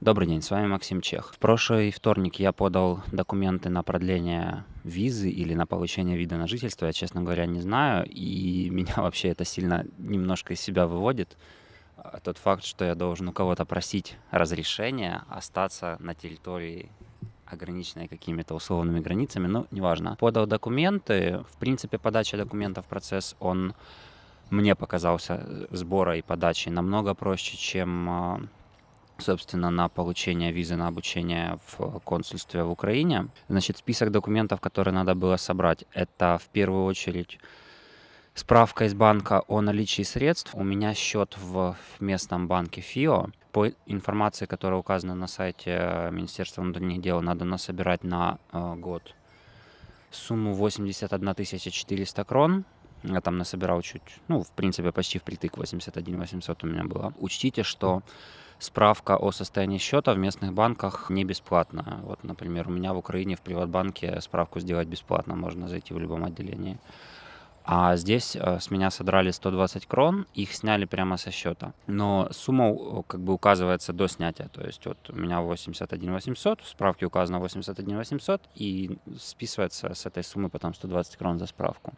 Добрый день, с вами Максим Чех. В прошлый вторник я подал документы на продление визы или на получение вида на жительство, я, честно говоря, не знаю, и меня вообще это сильно немножко из себя выводит. А тот факт, что я должен у кого-то просить разрешения остаться на территории ограниченной какими-то условными границами, ну, неважно. Подал документы, в принципе, подача документов, процесс, он мне показался э, сбора и подачи намного проще, чем а, собственно, на получение визы на обучение в консульстве в Украине. Значит, список документов, которые надо было собрать, это в первую очередь справка из банка о наличии средств. У меня счет в местном банке ФИО. По информации, которая указана на сайте э, Министерства внутренних дел, надо насобирать на э, год сумму 81 400 крон. Я там насобирал чуть, ну, в принципе, почти впритык 81 800 у меня было. Учтите, что справка о состоянии счета в местных банках не бесплатна. Вот, например, у меня в Украине в Приватбанке справку сделать бесплатно, можно зайти в любом отделении. А здесь э, с меня содрали 120 крон, их сняли прямо со счета. Но сумма э, как бы указывается до снятия. То есть вот у меня 81 800, в справке указано 81 800, и списывается с этой суммы потом 120 крон за справку.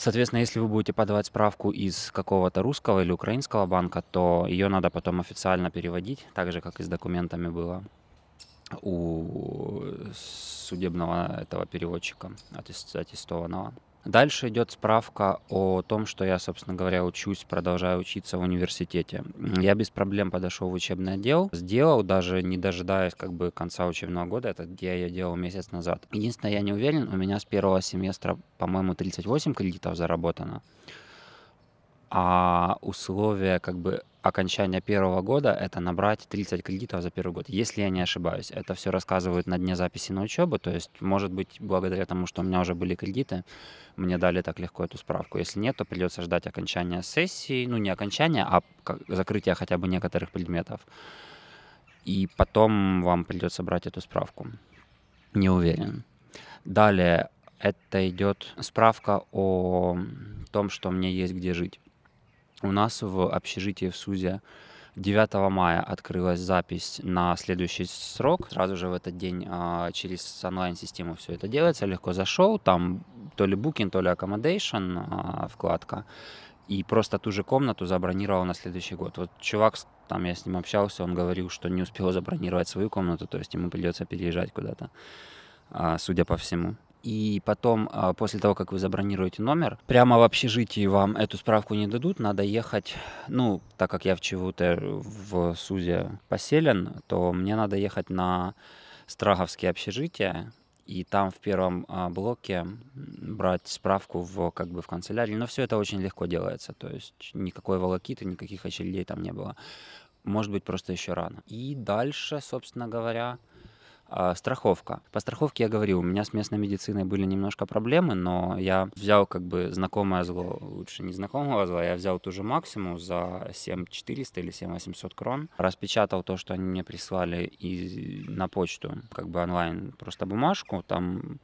Соответственно, если вы будете подавать справку из какого-то русского или украинского банка, то ее надо потом официально переводить, так же, как и с документами было у э, судебного этого переводчика, аттестованного. Дальше идет справка о том, что я, собственно говоря, учусь, продолжаю учиться в университете. Я без проблем подошел в учебный отдел, сделал, даже не дожидаясь как бы конца учебного года, это я ее делал месяц назад. Единственное, я не уверен, у меня с первого семестра, по-моему, 38 кредитов заработано, а условия как бы окончания первого года это набрать 30 кредитов за первый год, если я не ошибаюсь. Это все рассказывают на дне записи на учебу, то есть, может быть, благодаря тому, что у меня уже были кредиты, мне дали так легко эту справку. Если нет, то придется ждать окончания сессии, ну не окончания, а закрытия хотя бы некоторых предметов. И потом вам придется брать эту справку. Не уверен. Далее это идет справка о том, что мне есть где жить. У нас в общежитии в СУЗе 9 мая открылась запись на следующий срок. Сразу же в этот день а, через онлайн-систему все это делается. Легко зашел, там то ли Booking, то ли Accommodation а, вкладка. И просто ту же комнату забронировал на следующий год. Вот чувак, там я с ним общался, он говорил, что не успел забронировать свою комнату, то есть ему придется переезжать куда-то, а, судя по всему и потом, а, после того, как вы забронируете номер, прямо в общежитии вам эту справку не дадут, надо ехать, ну, так как я в чью-то в Сузе поселен, то мне надо ехать на Страговские общежития, и там в первом а, блоке брать справку в, как бы в канцелярии. Но все это очень легко делается, то есть никакой волокиты, никаких очередей там не было. Может быть, просто еще рано. И дальше, собственно говоря, а, страховка. По страховке я говорил, у меня с местной медициной были немножко проблемы, но я взял как бы знакомое зло, лучше не знакомого зла, я взял ту же максимум за 7400 или 7800 крон, распечатал то, что они мне прислали и на почту, как бы онлайн, просто бумажку, там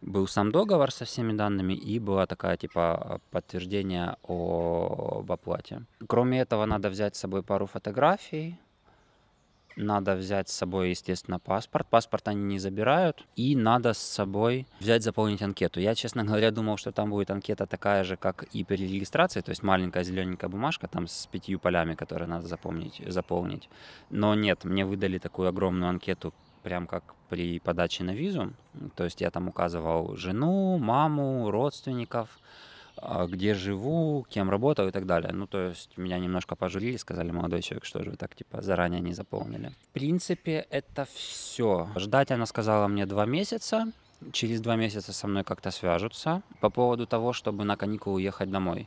был сам договор со всеми данными и была такая типа подтверждение об оплате. Кроме этого надо взять с собой пару фотографий, надо взять с собой, естественно, паспорт. Паспорт они не забирают. И надо с собой взять, заполнить анкету. Я, честно говоря, думал, что там будет анкета такая же, как и при регистрации. То есть маленькая зелененькая бумажка там с пятью полями, которые надо запомнить, заполнить. Но нет, мне выдали такую огромную анкету, прям как при подаче на визу. То есть я там указывал жену, маму, родственников, а, где живу, кем работал и так далее. Ну, то есть меня немножко пожурили, сказали, молодой человек, что же вы так, типа, заранее не заполнили. В принципе, это все. Ждать она сказала мне два месяца, через два месяца со мной как-то свяжутся по поводу того, чтобы на каникулы уехать домой.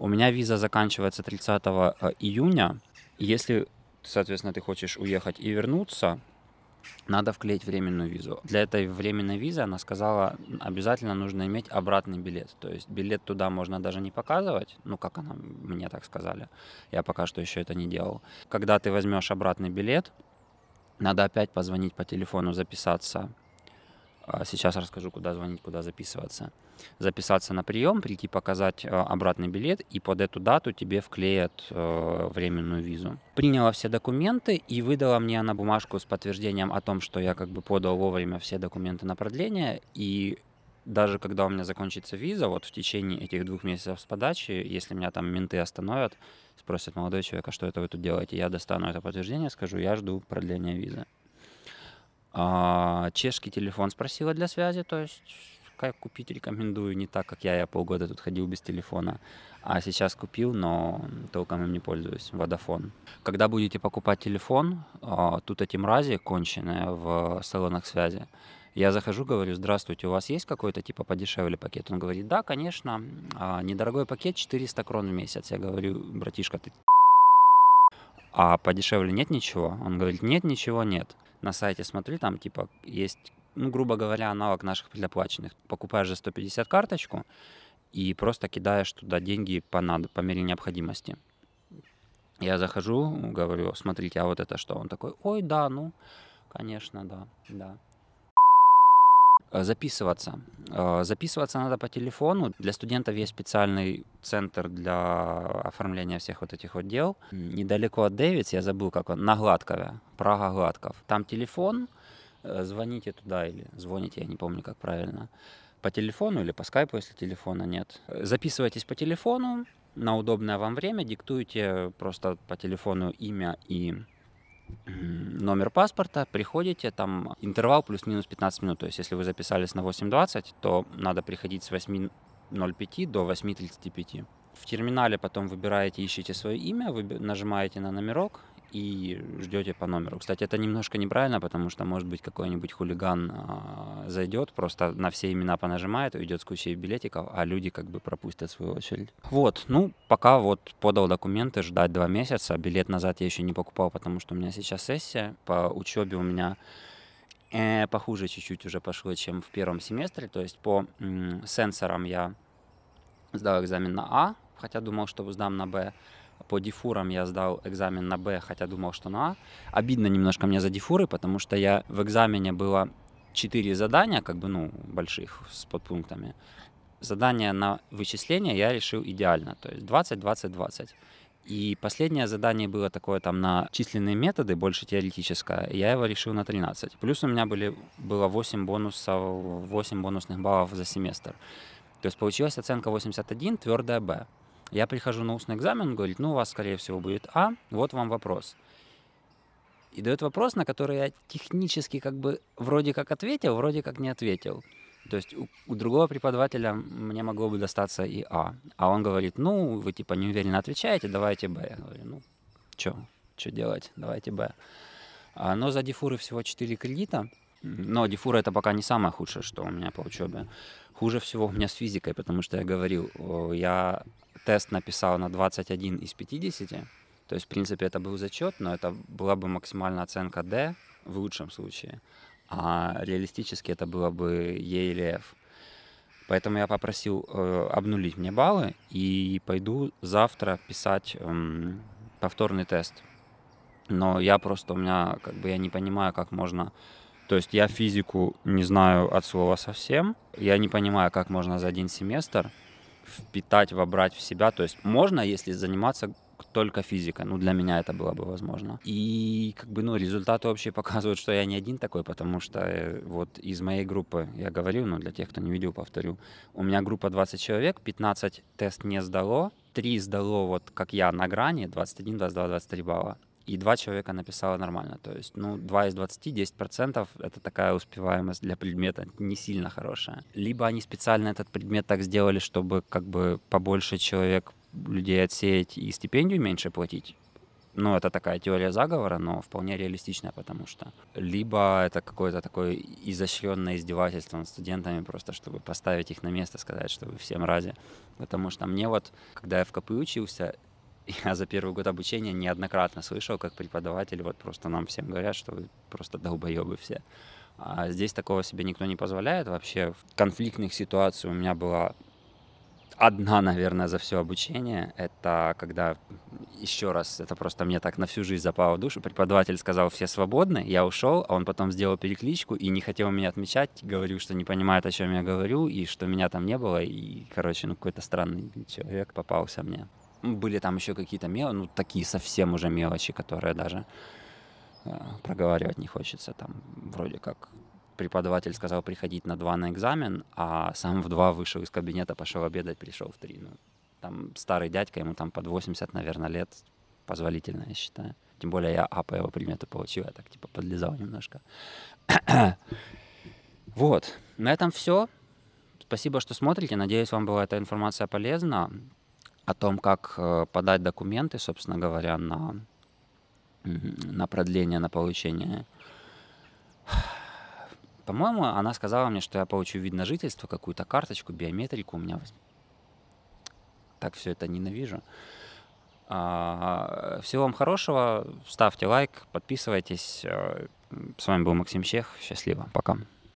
У меня виза заканчивается 30 э, июня. Если, соответственно, ты хочешь уехать и вернуться, надо вклеить временную визу. Для этой временной визы она сказала, обязательно нужно иметь обратный билет. То есть билет туда можно даже не показывать, ну, как она мне так сказали. Я пока что еще это не делал. Когда ты возьмешь обратный билет, надо опять позвонить по телефону, записаться а сейчас расскажу, куда звонить, куда записываться. Записаться на прием, прийти показать э, обратный билет, и под эту дату тебе вклеят э, временную визу. Приняла все документы и выдала мне она бумажку с подтверждением о том, что я как бы подал вовремя все документы на продление, и даже когда у меня закончится виза, вот в течение этих двух месяцев с подачи, если меня там менты остановят, спросят молодой человек, а что это вы тут делаете, я достану это подтверждение, скажу, я жду продления визы. А, чешский телефон спросила для связи, то есть как купить рекомендую, не так, как я, я полгода тут ходил без телефона, а сейчас купил, но толком им не пользуюсь, Водофон. Когда будете покупать телефон, а, тут эти мрази конченые в салонах связи, я захожу, говорю, здравствуйте, у вас есть какой-то типа подешевле пакет? Он говорит, да, конечно, а, недорогой пакет 400 крон в месяц. Я говорю, братишка, ты а подешевле нет ничего? Он говорит, нет, ничего нет на сайте смотрю, там типа есть, ну, грубо говоря, аналог наших предоплаченных. Покупаешь за 150 карточку и просто кидаешь туда деньги по, надо, по мере необходимости. Я захожу, говорю, смотрите, а вот это что? Он такой, ой, да, ну, конечно, да, да записываться. Э, записываться надо по телефону. Для студентов есть специальный центр для оформления всех вот этих вот дел. Недалеко от Дэвидс, я забыл, как он, на Гладкове, Прага Гладков. Там телефон, э, звоните туда или звоните, я не помню, как правильно, по телефону или по скайпу, если телефона нет. Э, записывайтесь по телефону на удобное вам время, диктуйте просто по телефону имя и номер паспорта, приходите, там интервал плюс-минус 15 минут. То есть, если вы записались на 8.20, то надо приходить с 8.05 до 8.35. В терминале потом выбираете, ищите свое имя, вы нажимаете на номерок, и ждете по номеру. Кстати, это немножко неправильно, потому что, может быть, какой-нибудь хулиган э, а, зайдет, просто на все имена понажимает, уйдет с кучей билетиков, а люди как бы пропустят свою очередь. Вот, ну, пока вот подал документы, ждать два месяца. Билет назад я еще не покупал, потому что у меня сейчас сессия. По учебе у меня э, похуже чуть-чуть уже пошло, чем в первом семестре. То есть по м- сенсорам я сдал экзамен на А, хотя думал, что сдам на Б. По дифурам я сдал экзамен на Б, хотя думал, что на А. Обидно немножко мне за дифуры, потому что я в экзамене было четыре задания, как бы, ну, больших с подпунктами. Задание на вычисление я решил идеально, то есть 20, 20, 20. И последнее задание было такое там на численные методы, больше теоретическое. Я его решил на 13. Плюс у меня были, было 8 бонусов, 8 бонусных баллов за семестр. То есть получилась оценка 81, твердая Б. Я прихожу на устный экзамен, говорит, ну, у вас, скорее всего, будет А, вот вам вопрос. И дает вопрос, на который я технически как бы вроде как ответил, вроде как не ответил. То есть у, у другого преподавателя мне могло бы достаться и А. А он говорит, ну, вы типа неуверенно отвечаете, давайте Б. Я говорю, ну, что, что делать, давайте Б. А, но за дифуры всего 4 кредита. Но дифура это пока не самое худшее, что у меня по учебе. Хуже всего у меня с физикой, потому что я говорил, я тест написал на 21 из 50, то есть, в принципе, это был зачет, но это была бы максимальная оценка D в лучшем случае, а реалистически это было бы E или F. Поэтому я попросил э, обнулить мне баллы и пойду завтра писать э, повторный тест. Но я просто, у меня, как бы, я не понимаю, как можно... То есть я физику не знаю от слова совсем. Я не понимаю, как можно за один семестр впитать, вобрать в себя. То есть можно, если заниматься только физика. Ну, для меня это было бы возможно. И как бы, ну, результаты вообще показывают, что я не один такой, потому что э, вот из моей группы, я говорил, но ну, для тех, кто не видел, повторю, у меня группа 20 человек, 15 тест не сдало, 3 сдало вот как я на грани, 21, 22, 23 балла и два человека написало нормально. То есть, ну, 2 из 20, 10% — это такая успеваемость для предмета не сильно хорошая. Либо они специально этот предмет так сделали, чтобы как бы побольше человек людей отсеять и стипендию меньше платить. Ну, это такая теория заговора, но вполне реалистичная, потому что либо это какое-то такое изощренное издевательство над студентами, просто чтобы поставить их на место, сказать, что вы все мрази. Потому что мне вот, когда я в КПИ учился, я за первый год обучения неоднократно слышал, как преподаватели вот просто нам всем говорят, что вы просто долбоебы все. А здесь такого себе никто не позволяет. Вообще конфликтных ситуаций у меня была одна, наверное, за все обучение. Это когда, еще раз, это просто мне так на всю жизнь запало в душу. Преподаватель сказал, все свободны, я ушел, а он потом сделал перекличку и не хотел меня отмечать. Говорил, что не понимает, о чем я говорю, и что меня там не было. И, короче, ну какой-то странный человек попался мне. Были там еще какие-то мелочи, ну, такие совсем уже мелочи, которые даже э, проговаривать не хочется. Там вроде как преподаватель сказал приходить на два на экзамен, а сам в два вышел из кабинета, пошел обедать, пришел в три. Ну, там старый дядька, ему там под 80, наверное, лет, позволительно, я считаю. Тем более я А по его предмету получил, я так типа подлезал немножко. вот, на этом все. Спасибо, что смотрите. Надеюсь, вам была эта информация полезна о том, как э, подать документы, собственно говоря, на, на продление, на получение. По-моему, она сказала мне, что я получу вид на жительство, какую-то карточку, биометрику. У меня так все это ненавижу. А, всего вам хорошего. Ставьте лайк, подписывайтесь. Э, с вами был Максим Чех. Счастливо. Пока.